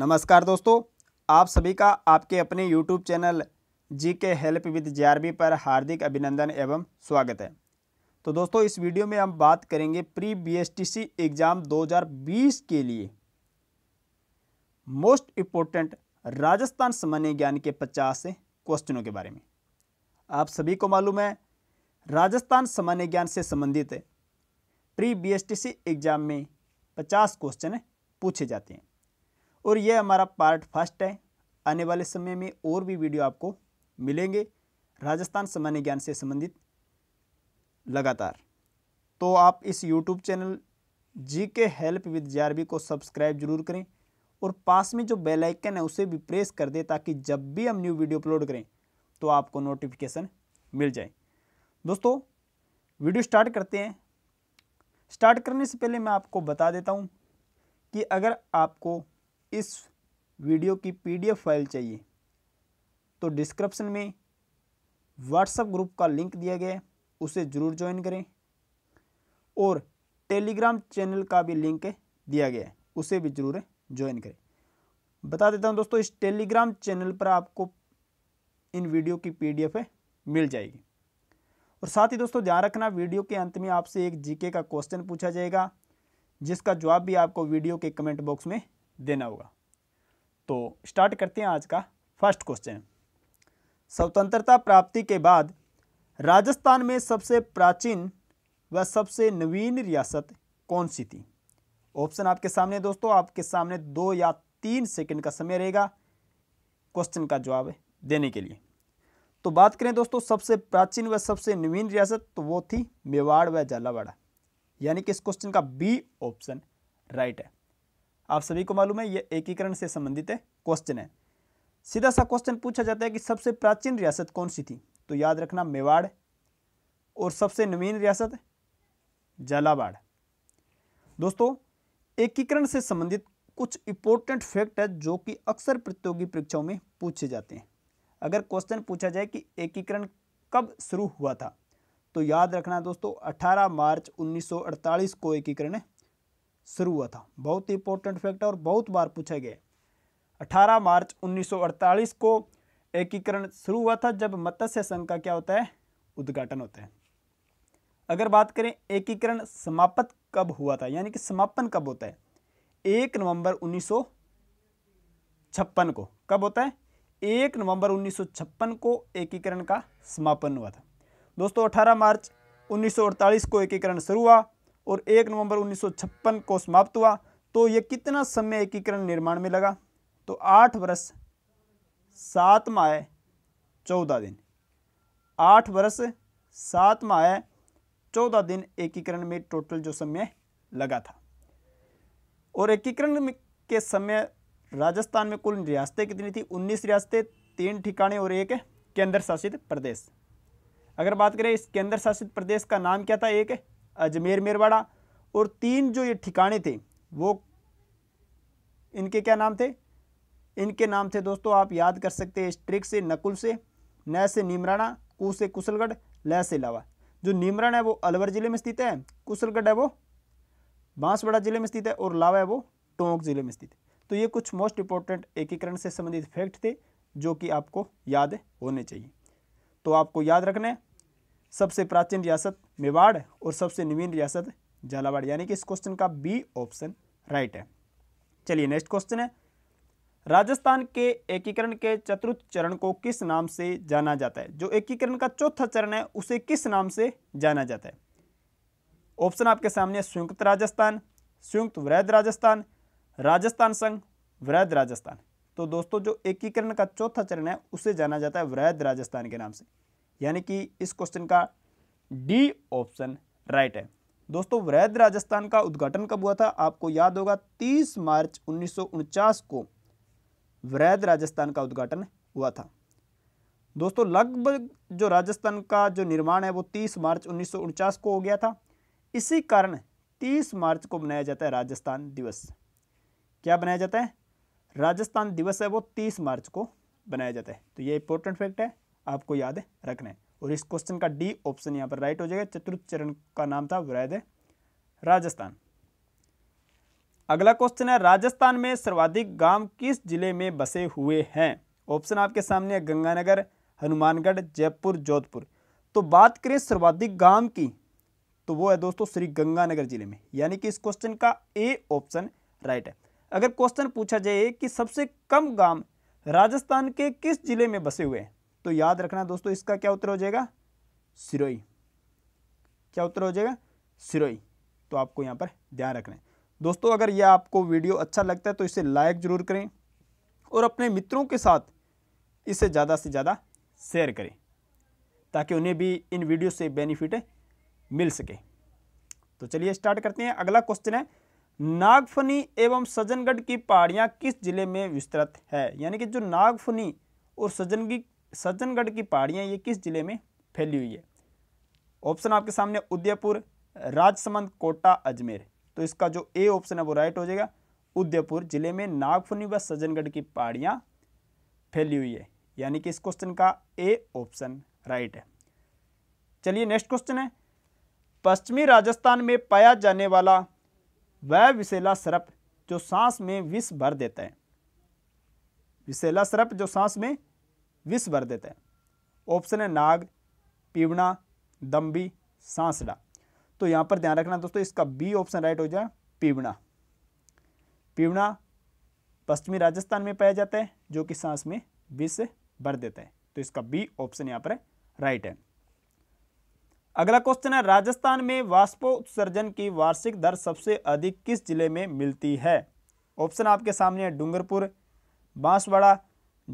नमस्कार दोस्तों आप सभी का आपके अपने यूट्यूब चैनल जी के हेल्प विद जे पर हार्दिक अभिनंदन एवं स्वागत है तो दोस्तों इस वीडियो में हम बात करेंगे प्री बीएसटीसी एग्ज़ाम 2020 के लिए मोस्ट इम्पोर्टेंट राजस्थान सामान्य ज्ञान के 50 क्वेश्चनों के बारे में आप सभी को मालूम है राजस्थान सामान्य ज्ञान से संबंधित प्री बी एग्ज़ाम में पचास क्वेश्चन पूछे जाते हैं और यह हमारा पार्ट फर्स्ट है आने वाले समय में और भी वीडियो आपको मिलेंगे राजस्थान सामान्य ज्ञान से संबंधित लगातार तो आप इस यूट्यूब चैनल जी के हेल्प विद जे को सब्सक्राइब जरूर करें और पास में जो बेल आइकन है उसे भी प्रेस कर दें ताकि जब भी हम न्यू वीडियो अपलोड करें तो आपको नोटिफिकेशन मिल जाए दोस्तों वीडियो स्टार्ट करते हैं स्टार्ट करने से पहले मैं आपको बता देता हूँ कि अगर आपको इस वीडियो की पीडीएफ फाइल चाहिए तो डिस्क्रिप्शन में व्हाट्सएप ग्रुप का लिंक दिया गया है उसे ज़रूर ज्वाइन करें और टेलीग्राम चैनल का भी लिंक दिया गया है उसे भी ज़रूर ज्वाइन करें बता देता हूं दोस्तों इस टेलीग्राम चैनल पर आपको इन वीडियो की पीडीएफ मिल जाएगी और साथ ही दोस्तों ध्यान रखना वीडियो के अंत में आपसे एक जीके का क्वेश्चन पूछा जाएगा जिसका जवाब भी आपको वीडियो के कमेंट बॉक्स में देना होगा तो स्टार्ट करते हैं आज का फर्स्ट क्वेश्चन स्वतंत्रता प्राप्ति के बाद राजस्थान में सबसे प्राचीन व सबसे नवीन रियासत कौन सी थी ऑप्शन आपके सामने दोस्तों आपके सामने दो या तीन सेकंड का समय रहेगा क्वेश्चन का जवाब देने के लिए तो बात करें दोस्तों सबसे प्राचीन व सबसे नवीन रियासत तो वो थी मेवाड़ व झालावाड़ा यानी कि इस क्वेश्चन का बी ऑप्शन राइट है आप सभी को मालूम है ये एकीकरण से संबंधित है क्वेश्चन है सीधा सा क्वेश्चन पूछा जाता है कि सबसे प्राचीन रियासत कौन सी थी तो याद रखना मेवाड़ और सबसे नवीन रियासत झालावाड़ दोस्तों एकीकरण से संबंधित कुछ इंपॉर्टेंट फैक्ट है जो कि अक्सर प्रतियोगी परीक्षाओं में पूछे जाते हैं अगर क्वेश्चन पूछा जाए कि एकीकरण कब शुरू हुआ था तो याद रखना दोस्तों 18 मार्च 1948 को एकीकरण शुरू हुआ था बहुत ही इंपॉर्टेंट फैक्ट है और बहुत बार पूछा गया अठारह मार्च 1948 को एकीकरण शुरू हुआ था जब मत्स्य संघ का क्या होता है उद्घाटन होता है अगर बात करें एकीकरण समाप्त कब हुआ था यानी कि समापन कब होता है एक नवंबर उन्नीस को कब होता है एक नवंबर उन्नीस को एकीकरण का समापन हुआ था दोस्तों 18 मार्च 1948 को एकीकरण शुरू हुआ और एक नवंबर 1956 को समाप्त हुआ तो यह कितना समय एकीकरण निर्माण में लगा तो आठ वर्ष सात माह चौदह दिन आठ वर्ष सात माह चौदह दिन एकीकरण में टोटल जो समय लगा था और एकीकरण के समय राजस्थान में कुल रियासतें कितनी थी उन्नीस रियासतें तीन ठिकाने और एक केंद्र शासित प्रदेश अगर बात करें इस केंद्र शासित प्रदेश का नाम क्या था एक अजमेर मेरवाड़ा और तीन जो ये ठिकाने थे वो इनके क्या नाम थे इनके नाम थे दोस्तों आप याद कर सकते हैं स्ट्रिक से नकुल से न से नीमराना कु से कुशलगढ़ ल से लावा जो नीमरण है वो अलवर ज़िले में स्थित है कुशलगढ़ है वो बांसवाड़ा ज़िले में स्थित है और लावा है वो टोंक ज़िले में स्थित है तो ये कुछ मोस्ट इंपॉर्टेंट एकीकरण से संबंधित फैक्ट थे जो कि आपको याद होने चाहिए तो आपको याद रखना है सबसे प्राचीन रियासत मेवाड़ और सबसे नवीन रियासत झालावाड़ यानी कि इस क्वेश्चन का बी ऑप्शन राइट है चलिए नेक्स्ट क्वेश्चन है राजस्थान के एकीकरण के चतुर्थ चरण को किस नाम से जाना जाता है जो एकीकरण का चौथा चरण है उसे किस नाम से जाना जाता है ऑप्शन आपके सामने संयुक्त राजस्थान संयुक्त वृद्ध राजस्थान राजस्थान संघ वृद्ध राजस्थान तो दोस्तों जो एकीकरण का चौथा चरण है उसे जाना जाता है वृद्ध राजस्थान के नाम से यानी कि इस क्वेश्चन का डी ऑप्शन राइट है दोस्तों वृद्ध राजस्थान का उद्घाटन कब हुआ था आपको याद होगा 30 मार्च उन्नीस को वैध राजस्थान का उद्घाटन हुआ था दोस्तों लगभग जो राजस्थान का जो निर्माण है वो 30 मार्च उन्नीस को हो गया था इसी कारण 30 मार्च को मनाया जाता है राजस्थान दिवस क्या बनाया जाता है राजस्थान दिवस है वो 30 मार्च को बनाया जाता है तो ये इंपॉर्टेंट फैक्ट है आपको याद रखना है और इस क्वेश्चन का डी ऑप्शन यहाँ पर राइट हो जाएगा चतुर्थ चरण का नाम था वैध राजस्थान अगला क्वेश्चन है राजस्थान में सर्वाधिक गांव किस जिले में बसे हुए हैं ऑप्शन आपके सामने है गंगानगर हनुमानगढ़ जयपुर जोधपुर तो बात करें सर्वाधिक गांव की तो वो है दोस्तों श्री गंगानगर जिले में यानी कि इस क्वेश्चन का ए ऑप्शन राइट है अगर क्वेश्चन पूछा जाए कि सबसे कम गांव राजस्थान के किस जिले में बसे हुए हैं तो याद रखना दोस्तों इसका क्या उत्तर हो जाएगा सिरोई क्या उत्तर हो जाएगा सिरोई तो आपको यहाँ पर ध्यान रखना है दोस्तों अगर यह आपको वीडियो अच्छा लगता है तो इसे लाइक ज़रूर करें और अपने मित्रों के साथ इसे ज़्यादा से ज़्यादा शेयर करें ताकि उन्हें भी इन वीडियो से बेनिफिट मिल सके तो चलिए स्टार्ट करते हैं अगला क्वेश्चन है नागफनी एवं सजनगढ़ की पहाड़ियाँ किस जिले में विस्तृत है यानी कि जो नागफनी और सज्जनगढ़ सज्जनगढ़ की पहाड़ियाँ ये किस जिले में फैली हुई है ऑप्शन आपके सामने उदयपुर राजसमंद कोटा अजमेर तो इसका जो ए ऑप्शन है वो राइट हो जाएगा उदयपुर जिले में नागफुनी व सज्जनगढ़ की पहाड़ियाँ फैली हुई है यानी कि इस क्वेश्चन का ए ऑप्शन राइट है चलिए नेक्स्ट क्वेश्चन है पश्चिमी राजस्थान में पाया जाने वाला वह विशेला सरप जो सांस में विष भर देता है विशेला सरप जो सांस में विष भर देते हैं ऑप्शन है नाग पीवना दम्बी सांसड़ा तो यहाँ पर ध्यान रखना दोस्तों इसका बी ऑप्शन राइट हो जाए पीवना पीवना पश्चिमी राजस्थान में पाया जाता है जो कि सांस में विष भर देता है तो इसका बी ऑप्शन यहाँ पर राइट है अगला क्वेश्चन है राजस्थान में वाष्पो उत्सर्जन की वार्षिक दर सबसे अधिक किस जिले में मिलती है ऑप्शन आपके सामने है डूंगरपुर बांसवाड़ा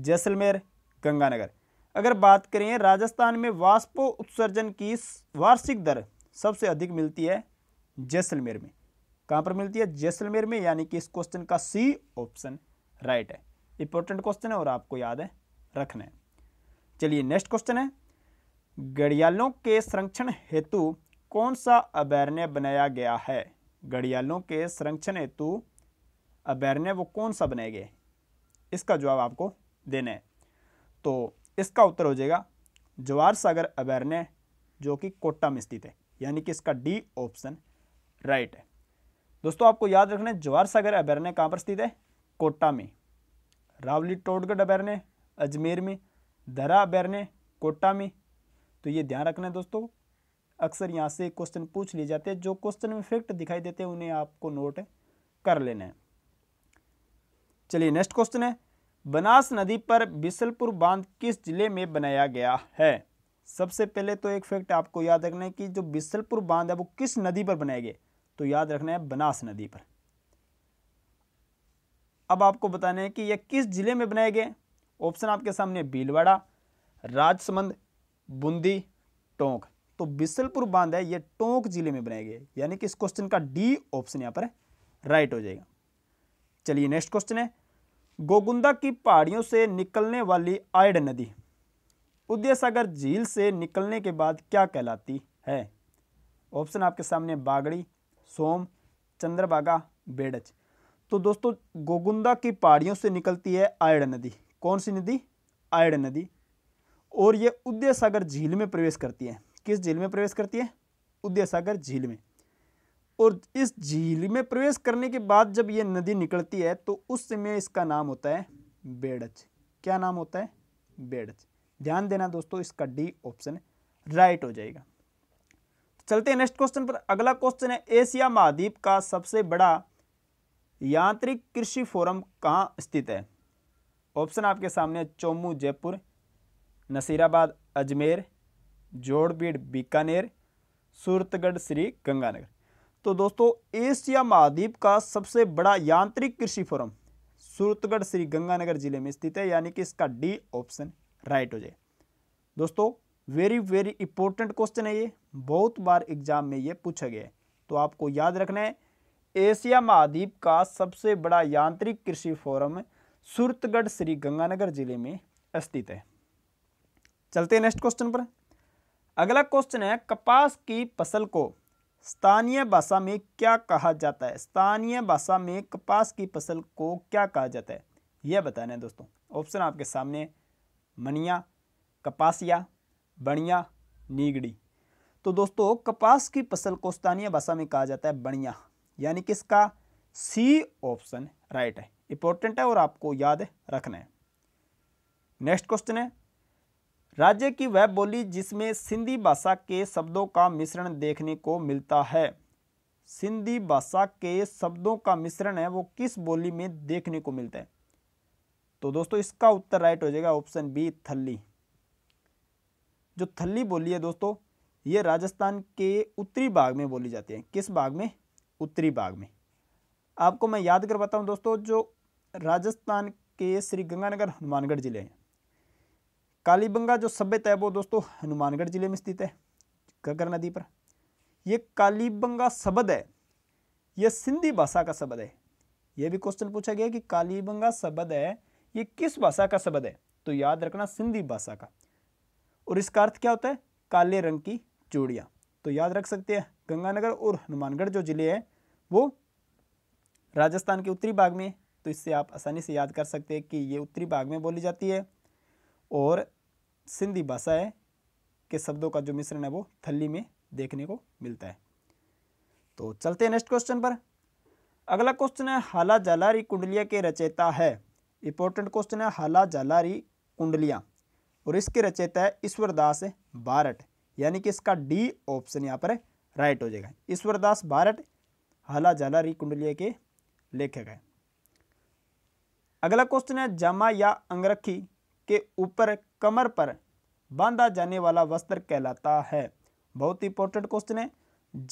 जैसलमेर गंगानगर अगर बात करें राजस्थान में वाष्पो उत्सर्जन की वार्षिक दर सबसे अधिक मिलती है जैसलमेर में कहाँ पर मिलती है जैसलमेर में यानी कि इस क्वेश्चन का सी ऑप्शन राइट है इंपॉर्टेंट क्वेश्चन है और आपको याद है रखना है चलिए नेक्स्ट क्वेश्चन है घड़ियालों के संरक्षण हेतु कौन सा अभ्यारण्य बनाया गया है घड़ियालों के संरक्षण हेतु अभ्यारण्य वो कौन सा बनाया गया इसका जवाब आपको देना है तो इसका उत्तर हो जाएगा जवाहर सागर अभ्यारण्य जो कि कोटा में स्थित है यानी कि इसका डी ऑप्शन राइट है दोस्तों आपको याद रखना है जवाहर सागर अभ्यारण्य कहाँ पर स्थित है कोटा में रावली टोडगढ़ अभ्यारण्य अजमेर में धरा अभ्यारण्य कोटा में तो ये ध्यान रखना है दोस्तों अक्सर यहाँ से क्वेश्चन पूछ लिए जाते हैं जो क्वेश्चन में फैक्ट दिखाई देते हैं उन्हें आपको नोट कर लेना है चलिए नेक्स्ट क्वेश्चन है बनास नदी पर बिसलपुर बांध किस जिले में बनाया गया है सबसे पहले तो एक फैक्ट आपको याद रखना है कि जो बिसलपुर बांध है वो किस नदी पर बनाए गए तो याद रखना है बनास नदी पर अब आपको बताना है कि यह किस जिले में बनाए गए ऑप्शन आपके सामने भीलवाड़ा राजसमंद बूंदी टोंक तो बिसलपुर बांध है यह टोंक जिले में बनाए गए यानी कि इस क्वेश्चन का डी ऑप्शन यहां पर राइट हो जाएगा चलिए नेक्स्ट क्वेश्चन है गोगुंदा की पहाड़ियों से निकलने वाली आयड नदी उदय सागर झील से निकलने के बाद क्या कहलाती है ऑप्शन आपके सामने बागड़ी सोम चंद्रबागा बेड़च तो दोस्तों गोगुंदा की पहाड़ियों से निकलती है आयड नदी कौन सी नदी आयड नदी और ये उदय सागर झील में प्रवेश करती है किस झील में प्रवेश करती है उदय सागर झील में और इस झील में प्रवेश करने के बाद जब ये नदी निकलती है तो उस समय इसका नाम होता है बेड़च क्या नाम होता है बेड़च ध्यान देना दोस्तों इसका डी ऑप्शन राइट हो जाएगा चलते हैं नेक्स्ट क्वेश्चन पर अगला क्वेश्चन है एशिया महाद्वीप का सबसे बड़ा यांत्रिक कृषि फोरम कहाँ स्थित है ऑप्शन आपके सामने चोमू जयपुर नसीराबाद अजमेर जोड़बीड़ बीकानेर सूरतगढ़ श्री गंगानगर तो दोस्तों एशिया महाद्वीप का सबसे बड़ा यांत्रिक कृषि फोरम सूरतगढ़ श्री गंगानगर जिले में स्थित है यानी कि इसका डी ऑप्शन राइट हो जाए दोस्तों वेरी वेरी इंपॉर्टेंट क्वेश्चन है ये बहुत बार एग्जाम में ये पूछा गया है तो आपको याद रखना है एशिया महाद्वीप का सबसे बड़ा यांत्रिक कृषि फोरम सूरतगढ़ श्री गंगानगर जिले में स्थित है चलते हैं नेक्स्ट क्वेश्चन पर अगला क्वेश्चन है कपास की फसल को स्थानीय भाषा में क्या कहा जाता है स्थानीय भाषा में कपास की फसल को क्या कहा जाता है यह बताना है दोस्तों ऑप्शन आपके सामने मनिया कपासिया बणिया नीगड़ी तो दोस्तों कपास की फसल को स्थानीय भाषा में कहा जाता है बढ़िया यानी कि इसका सी ऑप्शन राइट है इंपॉर्टेंट है और आपको याद रखना है नेक्स्ट क्वेश्चन है राज्य की वह बोली जिसमें सिंधी भाषा के शब्दों का मिश्रण देखने को मिलता है सिंधी भाषा के शब्दों का मिश्रण है वो किस बोली में देखने को मिलता है तो दोस्तों इसका उत्तर राइट हो जाएगा ऑप्शन बी थल्ली जो थल्ली बोली है दोस्तों ये राजस्थान के उत्तरी भाग में बोली जाती है किस भाग में उत्तरी भाग में आपको मैं याद कर बताऊं दोस्तों जो राजस्थान के श्री गंगानगर हनुमानगढ़ जिले हैं कालीबंगा जो सभ्यता है वो दोस्तों हनुमानगढ़ जिले में स्थित है गगर नदी पर यह कालीबंगा शब्द है यह सिंधी भाषा का शब्द है यह भी क्वेश्चन पूछा गया कि कालीबंगा शब्द है ये किस भाषा का शब्द है तो याद रखना सिंधी भाषा का और इसका अर्थ क्या होता है काले रंग की चूड़ियाँ तो याद रख सकते हैं गंगानगर और हनुमानगढ़ जो जिले हैं वो राजस्थान के उत्तरी भाग में तो इससे आप आसानी से याद कर सकते हैं कि ये उत्तरी भाग में बोली जाती है और सिंधी भाषा है के शब्दों का जो मिश्रण है वो थली में देखने को मिलता है तो चलते हैं नेक्स्ट क्वेश्चन पर अगला क्वेश्चन है हाला जालारी कुंडलिया के रचयिता है इंपॉर्टेंट क्वेश्चन है हाला जालारी कुंडलिया और इसके रचयिता है ईश्वरदास बारट यानी कि इसका डी ऑप्शन यहाँ पर राइट हो जाएगा ईश्वरदास बारट हाला जालारी कुंडलिया के लेखक है अगला क्वेश्चन है जमा या अंगरखी के ऊपर कमर पर बांधा जाने वाला वस्त्र कहलाता है बहुत इंपॉर्टेंट क्वेश्चन है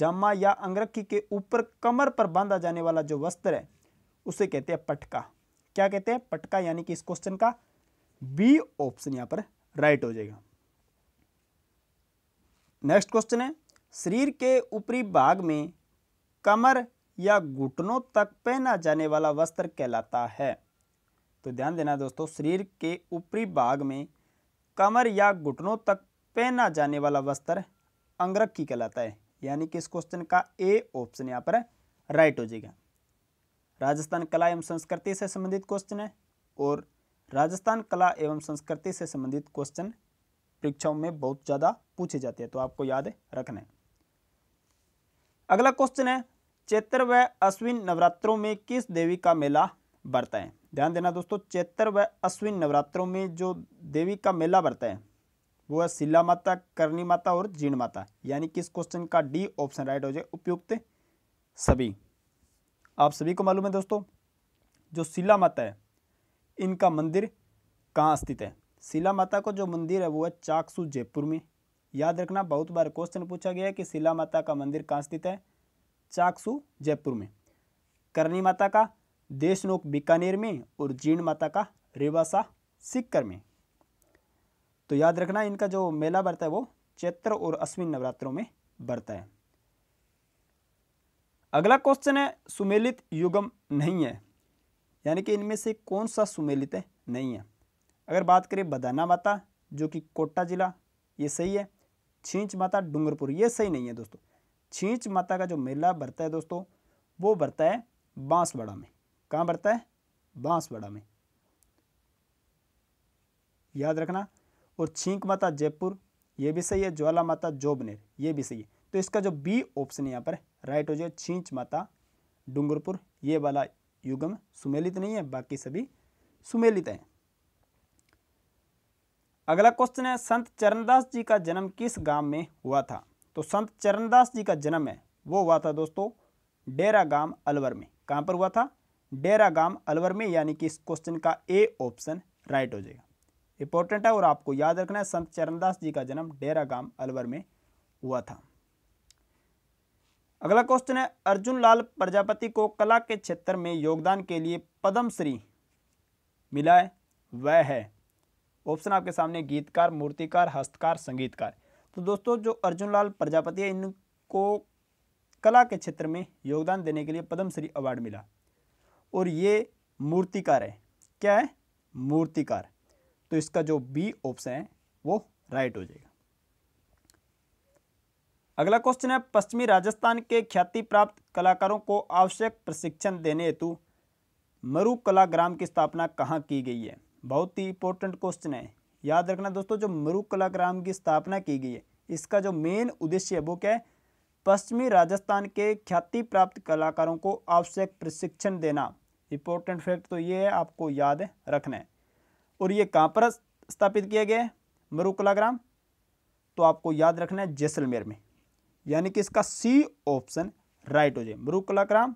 जामा या अंगरखी के ऊपर कमर पर बांधा जाने वाला जो वस्त्र है उसे कहते हैं पटका क्या कहते हैं पटका यानी कि इस क्वेश्चन का बी ऑप्शन यहां पर राइट हो जाएगा नेक्स्ट क्वेश्चन है शरीर के ऊपरी भाग में कमर या घुटनों तक पहना जाने वाला वस्त्र कहलाता है तो ध्यान देना दोस्तों शरीर के ऊपरी भाग में कमर या घुटनों तक पहना जाने वाला वस्त्र अंगरख की कहलाता है यानी कि इस क्वेश्चन का ए ऑप्शन यहाँ पर राइट हो जाएगा राजस्थान कला एवं संस्कृति से संबंधित क्वेश्चन है और राजस्थान कला एवं संस्कृति से संबंधित क्वेश्चन परीक्षाओं में बहुत ज़्यादा पूछे जाते हैं तो आपको याद रखना है अगला क्वेश्चन है चैत्र व अश्विन नवरात्रों में किस देवी का मेला बढ़ता है ध्यान देना दोस्तों चैत्र व अश्विन नवरात्रों में जो देवी का मेला बढ़ता है वो है शिला माता करणी माता और जीण माता यानी किस क्वेश्चन का डी ऑप्शन राइट हो जाए उपयुक्त सभी आप सभी को मालूम है दोस्तों जो शिला माता है इनका मंदिर कहाँ स्थित है शिला माता का जो मंदिर है वो है चाकसू जयपुर में याद रखना बहुत बार क्वेश्चन पूछा गया है कि शिला माता का मंदिर कहाँ स्थित है चाकसू जयपुर में करणी माता का देशनोक बीकानेर में और जीण माता का रेवासा सिक्कर में तो याद रखना इनका जो मेला बढ़ता है वो चैत्र और अश्विन नवरात्रों में बढ़ता है अगला क्वेश्चन है सुमेलित युगम नहीं है यानी कि इनमें से कौन सा सुमेलित है नहीं है अगर बात करें बदाना माता जो कि कोटा जिला ये सही है छींच माता डूंगरपुर ये सही नहीं है दोस्तों छींच माता का जो मेला बढ़ता है दोस्तों वो बढ़ता है बांसवाड़ा में कहाँ पड़ता है बांसवाड़ा में याद रखना और छींक माता जयपुर ये भी सही है ज्वाला माता जोबनेर ये भी सही है तो इसका जो बी ऑप्शन यहाँ पर राइट हो जाए छींच माता डूंगरपुर ये वाला युगम सुमेलित नहीं है बाकी सभी सुमेलित हैं अगला क्वेश्चन है संत चरणदास जी का जन्म किस गांव में हुआ था तो संत चरणदास जी का जन्म है वो हुआ था दोस्तों डेरा गांव अलवर में कहां पर हुआ था डेरागाम अलवर में यानी कि इस क्वेश्चन का ए ऑप्शन राइट हो जाएगा इंपॉर्टेंट है और आपको याद रखना है संत चरणदास जी का जन्म डेरागाम अलवर में हुआ था अगला क्वेश्चन है अर्जुन लाल प्रजापति को कला के क्षेत्र में योगदान के लिए पद्मश्री मिला है वह है ऑप्शन आपके सामने गीतकार मूर्तिकार हस्तकार संगीतकार तो दोस्तों जो अर्जुन लाल प्रजापति है इनको कला के क्षेत्र में योगदान देने के लिए पद्मश्री अवार्ड मिला और ये मूर्तिकार है क्या है मूर्तिकार तो इसका जो बी ऑप्शन है वो राइट हो जाएगा अगला क्वेश्चन है पश्चिमी राजस्थान के ख्याति प्राप्त कलाकारों को आवश्यक प्रशिक्षण देने हेतु मरु कला ग्राम की स्थापना कहाँ की गई है बहुत ही इंपॉर्टेंट क्वेश्चन है याद रखना दोस्तों जो मरु कला ग्राम की स्थापना की गई है इसका जो मेन उद्देश्य है वो क्या है पश्चिमी राजस्थान के ख्याति प्राप्त कलाकारों को आवश्यक प्रशिक्षण देना इंपॉर्टेंट फैक्ट तो ये है आपको याद रखना है और ये कहाँ पर स्थापित किया गया है मरुकला ग्राम तो आपको याद रखना है जैसलमेर में यानी कि इसका सी ऑप्शन राइट हो जाए मरुकला ग्राम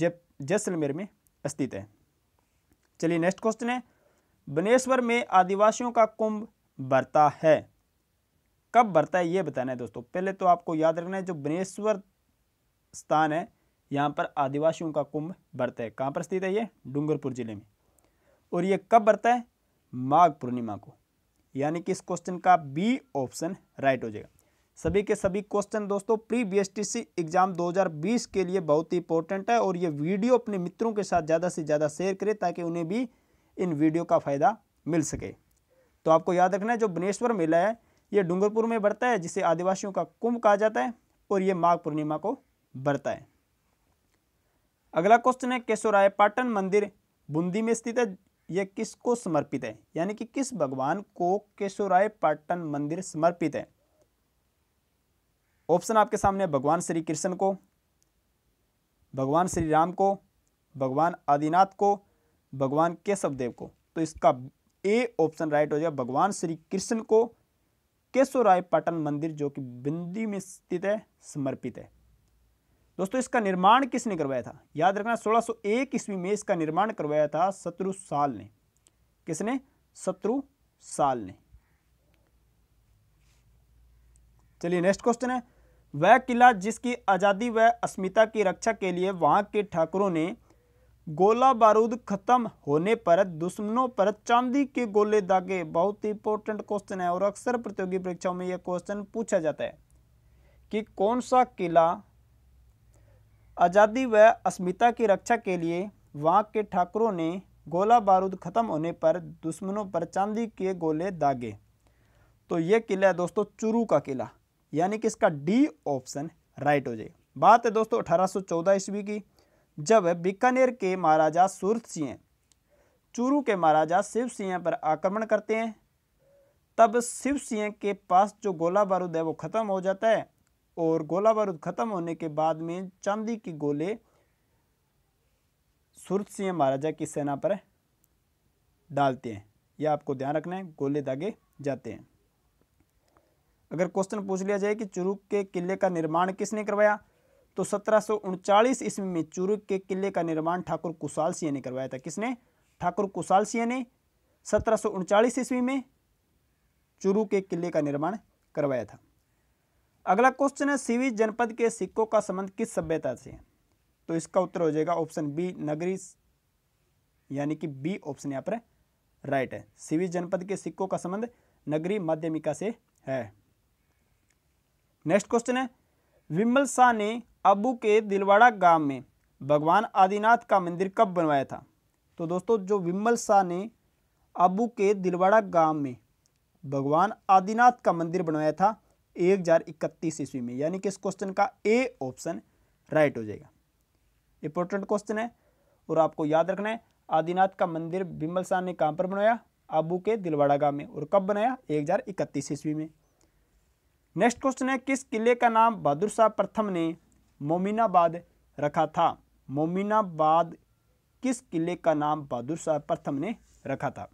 जैसलमेर में स्थित है चलिए नेक्स्ट क्वेश्चन है बनेश्वर में आदिवासियों का कुंभ बढ़ता है कब बढ़ता है ये बताना है दोस्तों पहले तो आपको याद रखना है जो बनेश्वर स्थान है यहाँ पर आदिवासियों का कुंभ बढ़ता है कहाँ पर स्थित है ये डूंगरपुर जिले में और ये कब बढ़ता है माघ पूर्णिमा को यानी कि इस क्वेश्चन का बी ऑप्शन राइट हो जाएगा सभी के सभी क्वेश्चन दोस्तों प्री बीएसटीसी एग्जाम 2020 के लिए बहुत ही इंपॉर्टेंट है और ये वीडियो अपने मित्रों के साथ ज़्यादा से ज़्यादा शेयर करें ताकि उन्हें भी इन वीडियो का फ़ायदा मिल सके तो आपको याद रखना है जो बनेश्वर मेला है ये डूंगरपुर में बढ़ता है जिसे आदिवासियों का कुंभ कहा जाता है और ये माघ पूर्णिमा को बढ़ता है अगला क्वेश्चन है केशोराय पाटन मंदिर बूंदी में स्थित है यह किसको समर्पित है यानी कि किस भगवान को केशोराय पाटन मंदिर समर्पित है ऑप्शन आपके सामने भगवान श्री कृष्ण को भगवान श्री राम को भगवान आदिनाथ को भगवान केशव देव को तो इसका ए ऑप्शन राइट हो जाएगा भगवान श्री कृष्ण को राय पाटन मंदिर जो कि बिंदी में स्थित है समर्पित है दोस्तों इसका निर्माण किसने करवाया था याद रखना 1601 सौ ईस्वी में इसका निर्माण करवाया था शत्रु साल ने किसने शत्रु साल ने चलिए नेक्स्ट क्वेश्चन है वह किला जिसकी आज़ादी व अस्मिता की रक्षा के लिए वहां के ठाकुरों ने गोला बारूद खत्म होने पर दुश्मनों पर चांदी के गोले दागे बहुत ही इंपॉर्टेंट क्वेश्चन है और अक्सर प्रतियोगी परीक्षाओं में यह क्वेश्चन पूछा जाता है कि कौन सा किला आज़ादी व अस्मिता की रक्षा के लिए वहाँ के ठाकरों ने गोला बारूद ख़त्म होने पर दुश्मनों पर चांदी के गोले दागे तो ये किला है दोस्तों चुरू का किला यानी कि इसका डी ऑप्शन राइट हो जाए बात है दोस्तों 1814 ईस्वी की जब बीकानेर के महाराजा सूरत सिंह चूरू के महाराजा शिव सिंह पर आक्रमण करते हैं तब शिव सिंह के पास जो गोला बारूद है वो ख़त्म हो जाता है और गोला बारूद ख़त्म होने के बाद में चांदी के गोले सुरत सिंह महाराजा की सेना पर डालते हैं यह आपको ध्यान रखना है गोले दागे जाते हैं अगर क्वेश्चन पूछ लिया जाए कि चुरुक के किले का निर्माण किसने करवाया तो सत्रह ईस्वी में चुरुक के किले का निर्माण ठाकुर कुशाल सिंह ने करवाया था किसने ठाकुर कुशाल सिंह ने सत्रह ईस्वी में चुरू के किले का निर्माण करवाया था अगला क्वेश्चन है सीवी जनपद के सिक्कों का संबंध किस सभ्यता से है तो इसका उत्तर हो जाएगा ऑप्शन बी नगरी यानी कि बी ऑप्शन यहाँ पर राइट है सीवी जनपद के सिक्कों का संबंध नगरी माध्यमिका से है नेक्स्ट क्वेश्चन है विमल शाह ने अबू के दिलवाड़ा गांव में भगवान आदिनाथ का मंदिर कब बनवाया था तो दोस्तों जो विमल शाह ने अबू के दिलवाड़ा गांव में भगवान आदिनाथ का मंदिर बनवाया था एक हज़ार इकतीस ईस्वी में यानी कि इस क्वेश्चन का ए ऑप्शन राइट हो जाएगा इंपॉर्टेंट क्वेश्चन है और आपको याद रखना है आदिनाथ का मंदिर बिमल शाह ने कहाँ पर बनाया आबू के दिलवाड़ा गांव में और कब बनाया एक हज़ार इकतीस ईस्वी में नेक्स्ट क्वेश्चन है किस किले का नाम बहादुर शाह प्रथम ने मोमिनाबाद रखा था मोमिनाबाद किस किले का नाम बहादुर शाह प्रथम ने रखा था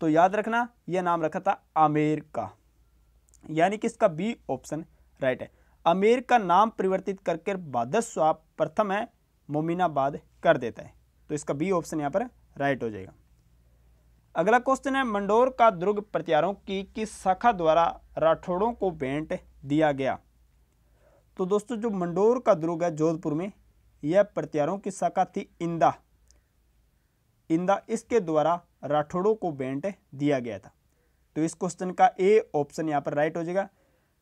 तो याद रखना यह नाम रखा था आमेर का यानी कि इसका बी ऑप्शन राइट है अमीर का नाम परिवर्तित करके बादशाह प्रथम है मोमिनाबाद कर देता है तो इसका बी ऑप्शन यहाँ पर राइट हो जाएगा अगला क्वेश्चन है मंडोर का दुर्ग प्रत्यारों की किस शाखा द्वारा राठौड़ों को भेंट दिया गया तो दोस्तों जो मंडोर का दुर्ग है जोधपुर में यह प्रत्यारों की शाखा थी इंदा इंदा इसके द्वारा राठौड़ों को भेंट दिया गया था तो इस क्वेश्चन का ए ऑप्शन यहाँ पर राइट हो जाएगा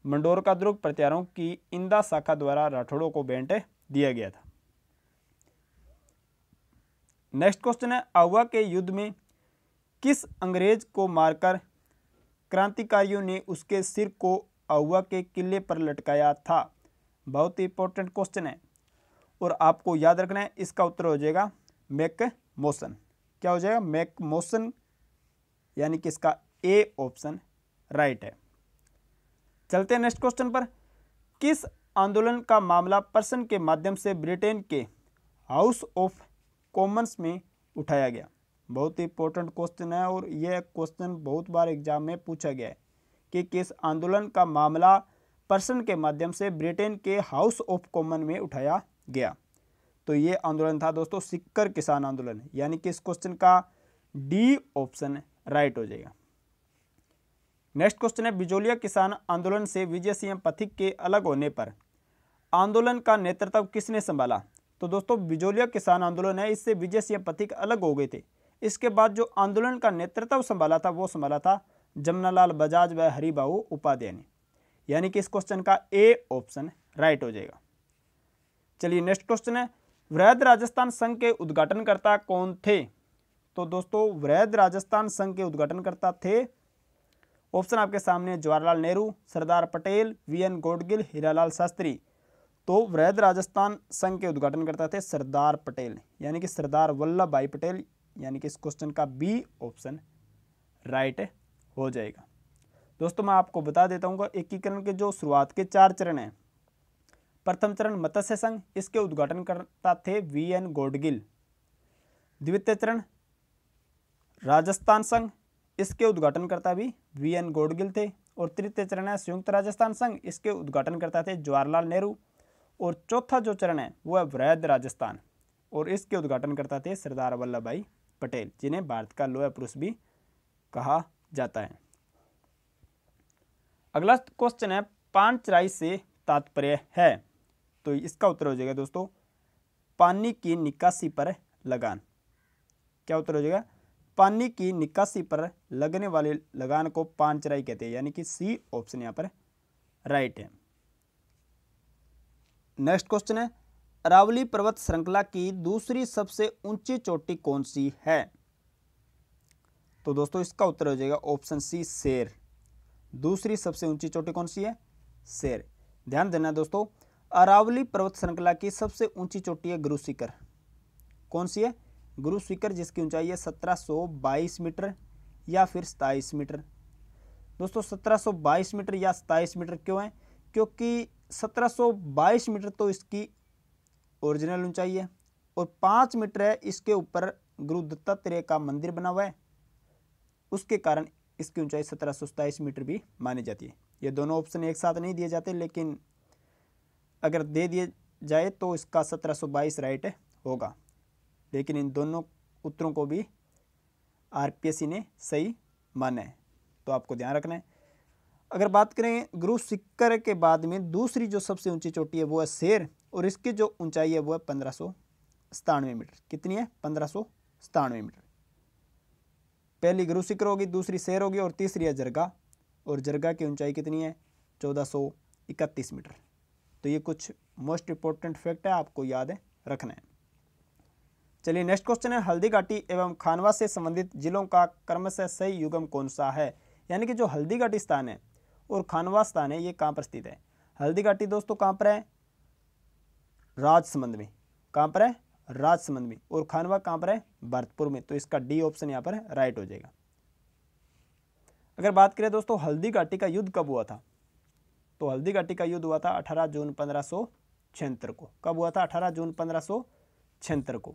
मंडोर का दुर्ग प्रत्यारों की इंदा शाखा द्वारा राठौड़ों को बेंट दिया गया था नेक्स्ट क्वेश्चन है अवा के युद्ध में किस अंग्रेज को मारकर क्रांतिकारियों ने उसके सिर को अवा के किले पर लटकाया था बहुत ही इंपॉर्टेंट क्वेश्चन है और आपको याद रखना है इसका उत्तर हो जाएगा मैक मोशन क्या हो जाएगा मैक मोशन यानी कि इसका ए ऑप्शन राइट है चलते हैं नेक्स्ट क्वेश्चन पर किस आंदोलन का मामला पर्सन के माध्यम से ब्रिटेन के हाउस ऑफ कॉमन्स में उठाया गया बहुत ही इंपॉर्टेंट क्वेश्चन है और यह क्वेश्चन बहुत बार एग्जाम में पूछा गया है कि किस आंदोलन का मामला पर्सन के माध्यम से ब्रिटेन के हाउस ऑफ कॉमन में उठाया गया तो ये आंदोलन था दोस्तों सिक्कर किसान आंदोलन यानी कि इस क्वेश्चन का डी ऑप्शन राइट हो जाएगा नेक्स्ट क्वेश्चन है बिजोलिया किसान आंदोलन से विजय सिंह पथिक के अलग होने पर आंदोलन का नेतृत्व किसने संभाला तो दोस्तों बिजोलिया किसान आंदोलन है इससे विजय सिंह पथिक अलग हो गए थे इसके बाद जो आंदोलन का नेतृत्व संभाला था वो संभाला था जमनालाल बजाज व हरिभा उपाध्याय ने यानी कि इस क्वेश्चन का ए ऑप्शन राइट हो जाएगा चलिए नेक्स्ट क्वेश्चन है वृहद राजस्थान संघ के उद्घाटनकर्ता कौन थे तो दोस्तों वृहद राजस्थान संघ के उद्घाटनकर्ता थे ऑप्शन आपके सामने जवाहरलाल नेहरू सरदार पटेल वी एन गोडगिल हीरालाल शास्त्री तो वृहद राजस्थान संघ के उद्घाटन करता थे सरदार पटेल यानी कि सरदार वल्लभ भाई पटेल यानी कि इस क्वेश्चन का बी ऑप्शन राइट हो जाएगा दोस्तों मैं आपको बता देता हूँ एकीकरण के जो शुरुआत के चार चरण हैं प्रथम चरण मत्स्य संघ इसके उद्घाटन करता थे वी एन गोडगिल द्वितीय चरण राजस्थान संघ इसके उद्घाटनकर्ता भी वी एन गोडगिल थे और तृतीय चरण है संयुक्त राजस्थान संघ इसके उद्घाटनकर्ता थे जवाहरलाल नेहरू और चौथा जो चरण है वो है वृहद राजस्थान और इसके उद्घाटनकर्ता थे सरदार वल्लभ भाई पटेल जिन्हें भारत का लोह पुरुष भी कहा जाता है अगला क्वेश्चन है पांच राय से तात्पर्य है तो इसका उत्तर हो जाएगा दोस्तों पानी की निकासी पर लगान क्या उत्तर हो जाएगा पानी की निकासी पर लगने वाले लगान को पांचराई कहते हैं यानी कि सी ऑप्शन यहां पर राइट है नेक्स्ट क्वेश्चन है अरावली पर्वत श्रृंखला की दूसरी सबसे ऊंची चोटी कौन सी है तो दोस्तों इसका उत्तर हो जाएगा ऑप्शन सी शेर दूसरी सबसे ऊंची चोटी कौन सी है शेर ध्यान देना दोस्तों अरावली पर्वत श्रृंखला की सबसे ऊंची चोटी है गुरुशिखर कौन सी है गुरु शिखर जिसकी ऊंचाई है 1722 मीटर या फिर सताईस मीटर दोस्तों 1722 मीटर या सताईस मीटर क्यों है क्योंकि 1722 मीटर तो इसकी ओरिजिनल ऊंचाई है और पाँच मीटर है इसके ऊपर गुरु दत्तात्रेय का मंदिर बना हुआ है उसके कारण इसकी ऊंचाई सत्रह मीटर भी मानी जाती है ये दोनों ऑप्शन एक साथ नहीं दिए जाते लेकिन अगर दे दिए जाए तो इसका 1722 राइट होगा लेकिन इन दोनों उत्तरों को भी आर ने सही माना है तो आपको ध्यान रखना है अगर बात करें गुरु सिक्कर के बाद में दूसरी जो सबसे ऊंची चोटी है वो है शेर और इसकी जो ऊंचाई है वो है पंद्रह सौ सतानवे मीटर कितनी है पंद्रह सौ सतानवे मीटर पहली गुरु सिक्कर होगी दूसरी शेर होगी और तीसरी है जरगा और जरगा की ऊंचाई कितनी है चौदह सौ इकतीस मीटर तो ये कुछ मोस्ट इम्पोर्टेंट फैक्ट है आपको याद है रखना है चलिए नेक्स्ट क्वेश्चन है हल्दी घाटी एवं खानवा से संबंधित जिलों का क्रम से सही युगम कौन सा है यानी कि जो हल्दी घाटी स्थान है और खानवा स्थान है ये कहाँ पर स्थित है हल्दी घाटी दोस्तों कहाँ पर है राजसमंद में कहाँ पर है राजसमंद में और खानवा कहाँ पर है भरतपुर में तो इसका डी ऑप्शन यहाँ पर राइट हो जाएगा अगर बात करें दोस्तों हल्दी घाटी का युद्ध कब हुआ था तो हल्दी घाटी का युद्ध हुआ था अठारह जून पंद्रह को कब हुआ था अठारह जून पंद्रह को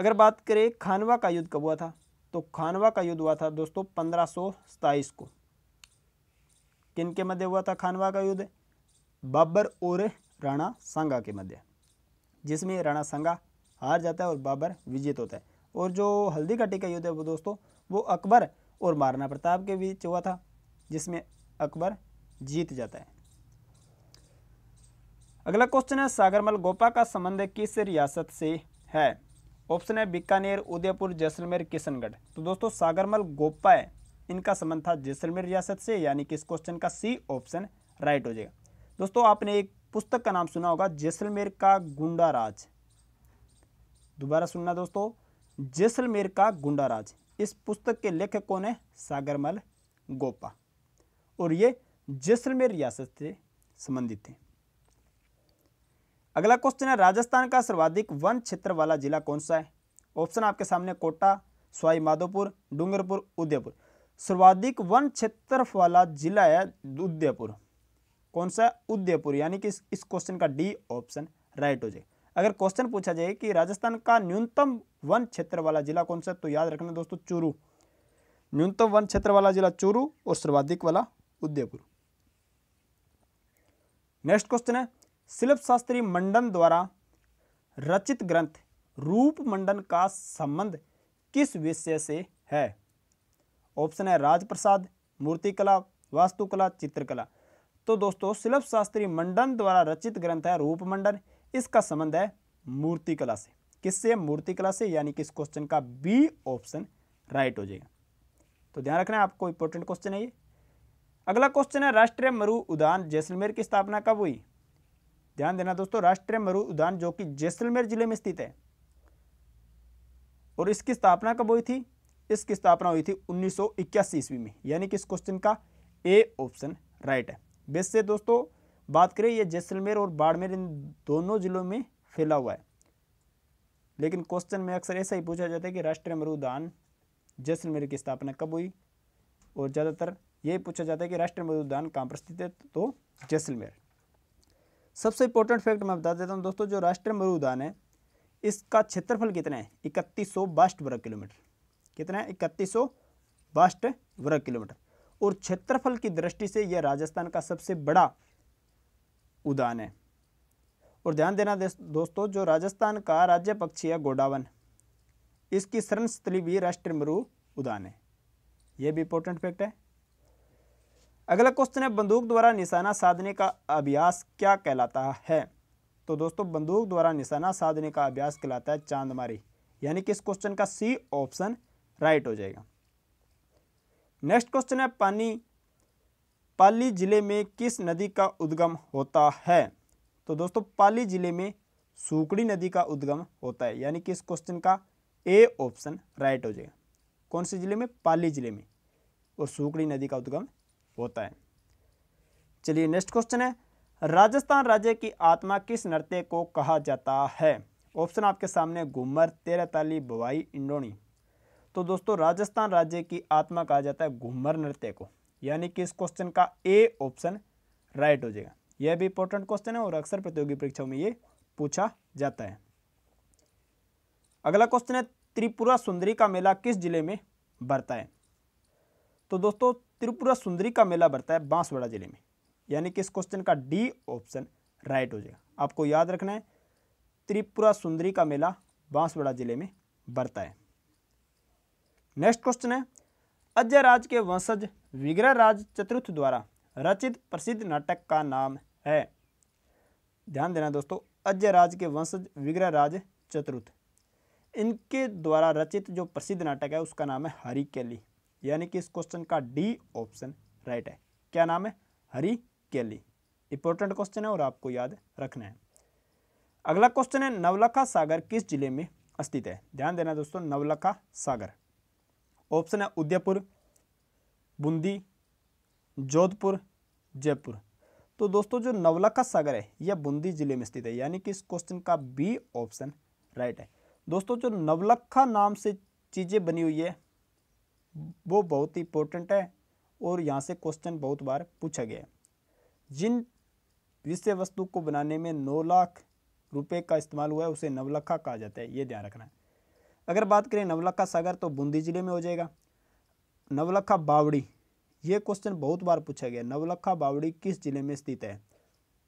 अगर बात करें खानवा का युद्ध कब हुआ था तो खानवा का युद्ध हुआ था दोस्तों पंद्रह को किन के मध्य हुआ था खानवा का युद्ध बाबर और राणा सांगा के मध्य जिसमें राणा सांगा हार जाता है और बाबर विजित होता है और जो हल्दी घाटी का युद्ध है वो दोस्तों वो अकबर और महाराणा प्रताप के बीच हुआ था जिसमें अकबर जीत जाता है अगला क्वेश्चन है सागरमल गोपा का संबंध किस रियासत से है ऑप्शन है बीकानेर उदयपुर जैसलमेर किशनगढ़ तो दोस्तों सागरमल गोपा है इनका संबंध था जैसलमेर रियासत से यानी कि इस क्वेश्चन का सी ऑप्शन राइट हो जाएगा दोस्तों आपने एक पुस्तक का नाम सुना होगा जैसलमेर का गुंडा राज दोबारा सुनना दोस्तों जैसलमेर का गुंडा राज इस पुस्तक के लेखक कौन है सागरमल गोपा और ये जैसलमेर रियासत से संबंधित थे अगला क्वेश्चन है राजस्थान का सर्वाधिक वन क्षेत्र वाला जिला कौन सा है ऑप्शन आपके सामने कोटा स्वाई माधोपुर डूंगरपुर उदयपुर सर्वाधिक वन क्षेत्र वाला जिला है उदयपुर कौन सा उदयपुर यानी कि इस क्वेश्चन का डी ऑप्शन राइट हो जाए अगर क्वेश्चन पूछा जाए कि राजस्थान का न्यूनतम वन क्षेत्र वाला जिला कौन सा तो याद रखना दोस्तों चूरू न्यूनतम वन क्षेत्र वाला जिला चूरू और सर्वाधिक वाला उदयपुर नेक्स्ट क्वेश्चन है शिल्प शास्त्री मंडन द्वारा रचित ग्रंथ रूप मंडन का संबंध किस विषय से है ऑप्शन है राजप्रसाद मूर्तिकला वास्तुकला चित्रकला तो दोस्तों शिल्प शास्त्री मंडन द्वारा रचित ग्रंथ है रूप मंडन इसका संबंध है मूर्तिकला से किससे मूर्तिकला से यानी कि इस क्वेश्चन का बी ऑप्शन राइट हो जाएगा तो ध्यान रखना है आपको इंपॉर्टेंट क्वेश्चन है ये अगला क्वेश्चन है राष्ट्रीय मरु उदान जैसलमेर की स्थापना कब हुई ध्यान देना दोस्तों राष्ट्रीय मरु उद्यान जो कि जैसलमेर जिले में स्थित है और इसकी स्थापना कब हुई थी इसकी स्थापना हुई थी उन्नीस ईस्वी में यानी कि इस क्वेश्चन का ए ऑप्शन राइट है वैसे दोस्तों बात करें यह जैसलमेर और बाड़मेर इन दोनों जिलों में फैला हुआ है लेकिन क्वेश्चन में अक्सर ऐसा ही पूछा जाता है कि राष्ट्रीय मरु उद्यान जैसलमेर की स्थापना कब हुई और ज़्यादातर यही पूछा जाता है कि राष्ट्रीय मरु उद्यान कहाँ पर स्थित है तो जैसलमेर सबसे इंपॉर्टेंट फैक्ट मैं बता देता हूँ दोस्तों जो राष्ट्रीय मरुदान है इसका क्षेत्रफल कितना है इकतीस सौ वर्ग किलोमीटर कितना है इकतीस सौ वर्ग किलोमीटर और क्षेत्रफल की दृष्टि से यह राजस्थान का सबसे बड़ा उदान है और ध्यान देना दोस्तों जो राजस्थान का राज्य पक्षी है गोडावन इसकी शरण स्थली भी राष्ट्रीय मरु उदान है यह भी इंपॉर्टेंट फैक्ट है अगला क्वेश्चन है बंदूक द्वारा निशाना साधने का अभ्यास क्या कहलाता है तो दोस्तों बंदूक द्वारा निशाना साधने का अभ्यास कहलाता है चांदमारी यानी कि इस क्वेश्चन का सी ऑप्शन राइट हो जाएगा नेक्स्ट क्वेश्चन है पानी पाली जिले में किस नदी का उद्गम होता है तो दोस्तों पाली जिले में सूकड़ी नदी का उद्गम होता है यानी कि इस क्वेश्चन का ए ऑप्शन राइट हो जाएगा कौन से जिले में पाली जिले में और सूकड़ी नदी का उद्गम होता है चलिए नेक्स्ट क्वेश्चन है राजस्थान राज्य की आत्मा किस नृत्य को कहा जाता है ऑप्शन आपके सामने घूमर ताली बवाई इंडोनी तो दोस्तों राजस्थान राज्य की आत्मा कहा जाता है घूमर नृत्य को यानी कि इस क्वेश्चन का ए ऑप्शन राइट हो जाएगा यह भी इंपॉर्टेंट क्वेश्चन है और अक्सर प्रतियोगी परीक्षाओं में ये पूछा जाता है अगला क्वेश्चन है त्रिपुरा सुंदरी का मेला किस जिले में भरता है तो दोस्तों त्रिपुरा सुंदरी का मेला बढ़ता है बांसवाड़ा जिले में यानी कि इस क्वेश्चन का डी ऑप्शन राइट हो जाएगा आपको याद रखना है त्रिपुरा सुंदरी का मेला बांसवाड़ा जिले में बढ़ता है नेक्स्ट क्वेश्चन है अजय राज के वंशज विग्रह राज चतुर्थ द्वारा रचित प्रसिद्ध नाटक का नाम है ध्यान देना दोस्तों अजय राज के वंशज विग्रह राज चतुर्थ इनके द्वारा रचित जो प्रसिद्ध नाटक है उसका नाम है हरिकेली यानी कि इस क्वेश्चन का डी ऑप्शन राइट है क्या नाम है हरी केली इंपॉर्टेंट क्वेश्चन है और आपको याद रखना है अगला क्वेश्चन है नवलखा सागर किस जिले में स्थित है ध्यान देना दोस्तों नवलखा सागर ऑप्शन है उदयपुर बूंदी जोधपुर जयपुर तो दोस्तों जो नवलखा सागर है यह बूंदी जिले में स्थित है यानी कि इस क्वेश्चन का बी ऑप्शन राइट है दोस्तों जो नवलखा नाम से चीज़ें बनी हुई है वो बहुत इंपॉर्टेंट है और यहाँ से क्वेश्चन बहुत बार पूछा गया है जिन विषय वस्तु को बनाने में नौ लाख रुपए का इस्तेमाल हुआ है उसे नवलखा कहा जाता है ये ध्यान रखना है अगर बात करें नवलखा सागर तो बूंदी जिले में हो जाएगा नवलखा बावड़ी ये क्वेश्चन बहुत बार पूछा गया नवलखा बावड़ी किस जिले में स्थित है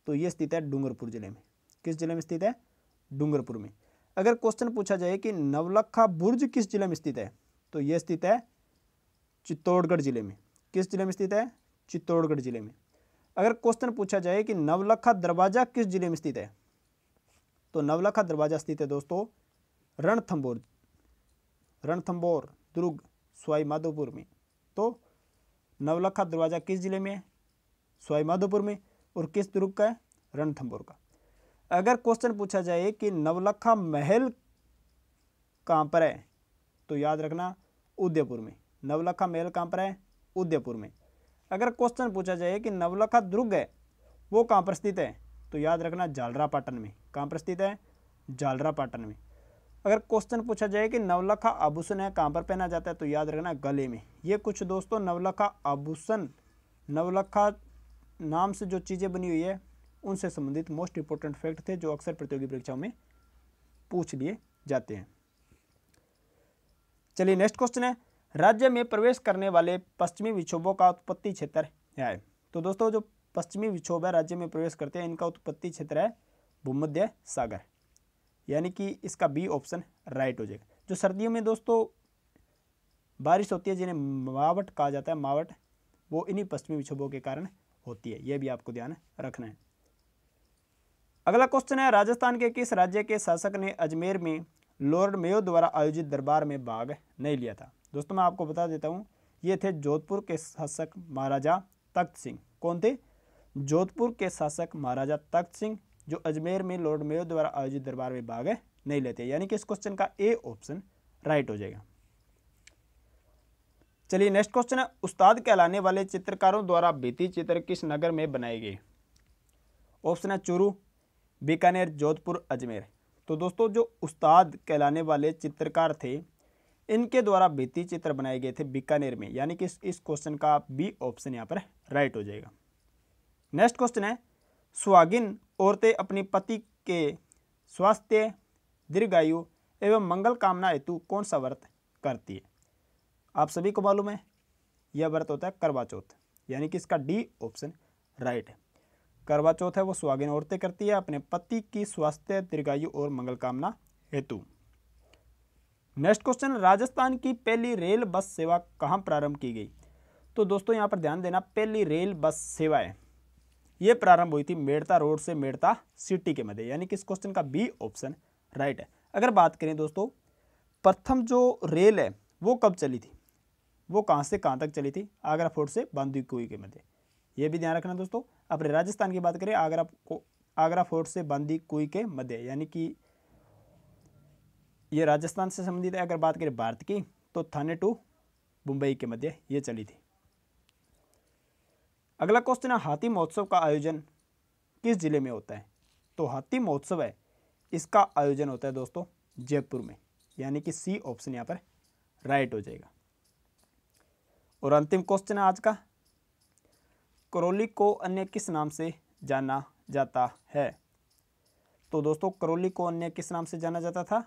तो ये स्थित है डूंगरपुर जिले में किस जिले में स्थित है डूंगरपुर में अगर क्वेश्चन पूछा जाए कि नवलखा बुर्ज किस जिले में स्थित है तो यह स्थित है चित्तौड़गढ़ जिले में किस जिले में स्थित है चित्तौड़गढ़ जिले में अगर क्वेश्चन पूछा जाए कि नवलखा दरवाजा किस जिले में स्थित है तो नवलखा दरवाजा स्थित है दोस्तों रणथंबोर रणथम्बोर दुर्ग स्वाई माधोपुर में तो नवलखा दरवाजा किस जिले में है स्वाई माधोपुर में और किस दुर्ग का है रणथंबोर का अगर क्वेश्चन पूछा जाए कि नवलखा महल कहाँ पर है तो याद रखना उदयपुर में नवलखा मेल कहाँ पर है उदयपुर में अगर क्वेश्चन पूछा जाए कि नवलखा दुर्ग है वो कहाँ पर स्थित है तो याद रखना जालरापाटन में कहाँ पर स्थित है जालरापाटन में अगर क्वेश्चन पूछा जाए कि नवलखा आभूषण है कहाँ पर पहना जाता है तो याद रखना गले में ये कुछ दोस्तों नवलखा आभूषण नवलखा नाम से जो चीज़ें बनी हुई है उनसे संबंधित मोस्ट इंपॉर्टेंट फैक्ट थे जो अक्सर प्रतियोगी परीक्षाओं में पूछ लिए जाते हैं चलिए नेक्स्ट क्वेश्चन है राज्य में प्रवेश करने वाले पश्चिमी विक्षोभों का उत्पत्ति क्षेत्र है तो दोस्तों जो पश्चिमी विक्षोभ है राज्य में प्रवेश करते हैं इनका उत्पत्ति क्षेत्र है भूमध्य सागर यानी कि इसका बी ऑप्शन राइट हो जाएगा जो सर्दियों में दोस्तों बारिश होती है जिन्हें मावट कहा जाता है मावट वो इन्हीं पश्चिमी विक्षोभों के कारण होती है यह भी आपको ध्यान रखना है अगला क्वेश्चन है राजस्थान के किस राज्य के शासक ने अजमेर में लॉर्ड मेयो द्वारा आयोजित दरबार में भाग नहीं लिया था दोस्तों मैं आपको बता देता हूँ ये थे जोधपुर के शासक महाराजा तख्त सिंह कौन थे जोधपुर के शासक महाराजा तख्त सिंह जो अजमेर में लॉर्ड मेयो द्वारा आयोजित दरबार में भाग नहीं लेते यानी कि इस क्वेश्चन का ए ऑप्शन राइट हो जाएगा चलिए नेक्स्ट क्वेश्चन है उस्ताद कहलाने वाले चित्रकारों द्वारा बीती चित्र किस नगर में बनाए गए ऑप्शन है चूरू बीकानेर जोधपुर अजमेर तो दोस्तों जो उस्ताद कहलाने वाले चित्रकार थे इनके द्वारा भित्ति चित्र बनाए गए थे बीकानेर में यानी कि इस क्वेश्चन का बी ऑप्शन यहाँ पर राइट हो जाएगा नेक्स्ट क्वेश्चन है सुहागिन औरतें अपने पति के स्वास्थ्य दीर्घायु एवं मंगल कामना हेतु कौन सा व्रत करती है आप सभी को मालूम है यह व्रत होता है करवा चौथ यानी कि इसका डी ऑप्शन राइट है करवा चौथ है वो सुहागिन औरतें करती है अपने पति की स्वास्थ्य दीर्घायु और मंगल कामना हेतु नेक्स्ट क्वेश्चन राजस्थान की पहली रेल बस सेवा कहाँ प्रारंभ की गई तो दोस्तों यहाँ पर ध्यान देना पहली रेल बस सेवा है ये प्रारंभ हुई थी मेड़ता रोड से मेड़ता सिटी के मध्य यानी कि इस क्वेश्चन का बी ऑप्शन राइट है अगर बात करें दोस्तों प्रथम जो रेल है वो कब चली थी वो कहाँ से कहाँ तक चली थी आगरा फोर्ट से बांदी कुई के मध्य ये भी ध्यान रखना दोस्तों अपने राजस्थान की बात करें आगरा को आगरा फोर्ट से बांदी कुई के मध्य यानी कि ये राजस्थान से संबंधित है अगर बात करें भारत की तो थाने टू मुंबई के मध्य ये चली थी अगला क्वेश्चन है हाथी महोत्सव का आयोजन किस जिले में होता है तो हाथी महोत्सव है इसका आयोजन होता है दोस्तों जयपुर में यानी कि सी ऑप्शन यहाँ पर राइट हो जाएगा और अंतिम क्वेश्चन है आज का करौली को अन्य किस नाम से जाना जाता है तो दोस्तों करौली को अन्य किस नाम से जाना जाता था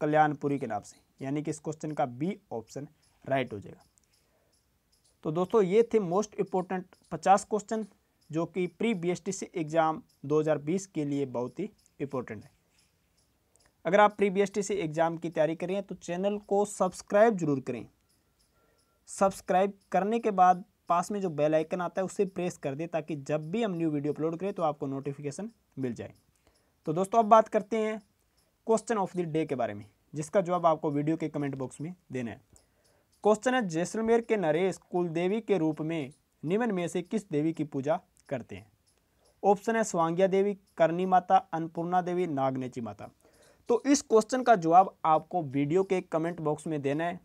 कल्याणपुरी के नाम से यानी कि इस क्वेश्चन का बी ऑप्शन राइट हो जाएगा तो दोस्तों ये थे मोस्ट इम्पोर्टेंट पचास क्वेश्चन जो कि प्री बी सी एग्ज़ाम 2020 के लिए बहुत ही इम्पोर्टेंट है अगर आप प्री बी सी एग्ज़ाम की तैयारी करें तो चैनल को सब्सक्राइब जरूर करें सब्सक्राइब करने के बाद पास में जो बेल आइकन आता है उसे प्रेस कर दें ताकि जब भी हम न्यू वीडियो अपलोड करें तो आपको नोटिफिकेशन मिल जाए तो दोस्तों अब बात करते हैं क्वेश्चन ऑफ द डे के बारे में जिसका जवाब आपको वीडियो के कमेंट बॉक्स में देना है क्वेश्चन है जैसलमेर के नरेश कुलदेवी के रूप में निम्न में से किस देवी की पूजा करते हैं ऑप्शन है स्वांग्या देवी करनी माता अन्नपूर्णा देवी नागनेची माता तो इस क्वेश्चन का जवाब आपको वीडियो के कमेंट बॉक्स में देना है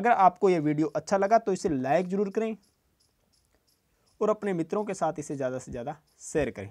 अगर आपको यह वीडियो अच्छा लगा तो इसे लाइक ज़रूर करें और अपने मित्रों के साथ इसे ज़्यादा से ज़्यादा शेयर करें